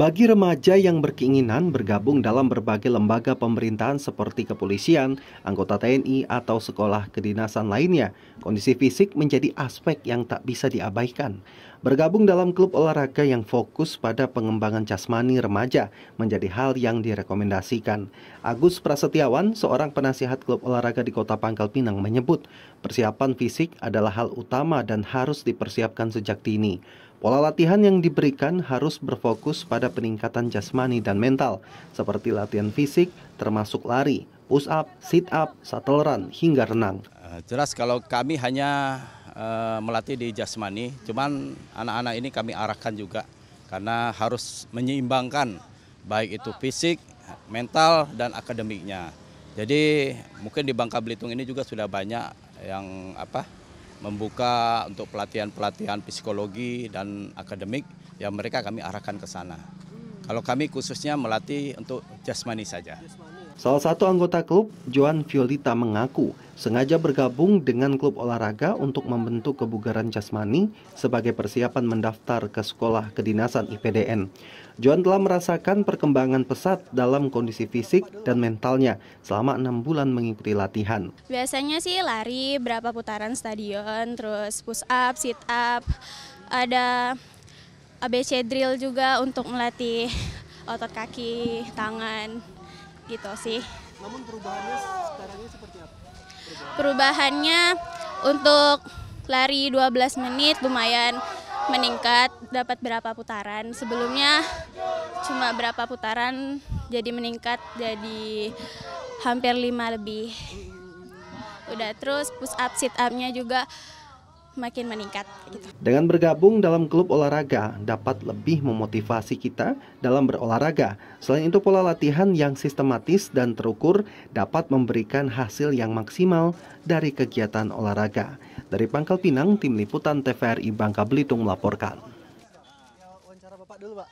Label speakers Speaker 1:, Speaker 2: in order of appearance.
Speaker 1: Bagi remaja yang berkeinginan bergabung dalam berbagai lembaga pemerintahan seperti kepolisian, anggota TNI, atau sekolah kedinasan lainnya, kondisi fisik menjadi aspek yang tak bisa diabaikan. Bergabung dalam klub olahraga yang fokus pada pengembangan jasmani remaja menjadi hal yang direkomendasikan. Agus Prasetyawan, seorang penasihat klub olahraga di Kota Pangkal Pinang menyebut, persiapan fisik adalah hal utama dan harus dipersiapkan sejak dini. Pola latihan yang diberikan harus berfokus pada peningkatan jasmani dan mental, seperti latihan fisik, termasuk lari, push up, sit up, shuttle run, hingga renang.
Speaker 2: Eh, jelas kalau kami hanya eh, melatih di jasmani, cuman anak-anak ini kami arahkan juga karena harus menyeimbangkan baik itu fisik, mental dan akademiknya. Jadi mungkin di Bangka Belitung ini juga sudah banyak yang apa membuka untuk pelatihan pelatihan psikologi dan akademik yang mereka kami arahkan ke sana kalau kami khususnya melatih untuk jasmani saja.
Speaker 1: Salah satu anggota klub, Joan Violita mengaku sengaja bergabung dengan klub olahraga untuk membentuk kebugaran jasmani sebagai persiapan mendaftar ke sekolah kedinasan IPDN. Joan telah merasakan perkembangan pesat dalam kondisi fisik dan mentalnya selama enam bulan mengikuti latihan.
Speaker 3: Biasanya sih lari berapa putaran stadion, terus push up, sit up, ada ABC drill juga untuk melatih otot kaki, tangan gitu sih. Namun perubahannya sekarangnya seperti apa? Perubahan. Perubahannya untuk lari 12 menit lumayan meningkat dapat berapa putaran. Sebelumnya cuma berapa putaran jadi meningkat jadi hampir 5 lebih. Udah terus push up sit up-nya juga makin meningkat.
Speaker 1: Gitu. Dengan bergabung dalam klub olahraga dapat lebih memotivasi kita dalam berolahraga. Selain itu pola latihan yang sistematis dan terukur dapat memberikan hasil yang maksimal dari kegiatan olahraga. Dari Pangkal Pinang, Tim Liputan TVRI Bangka Belitung melaporkan. Bapak dulu, Pak.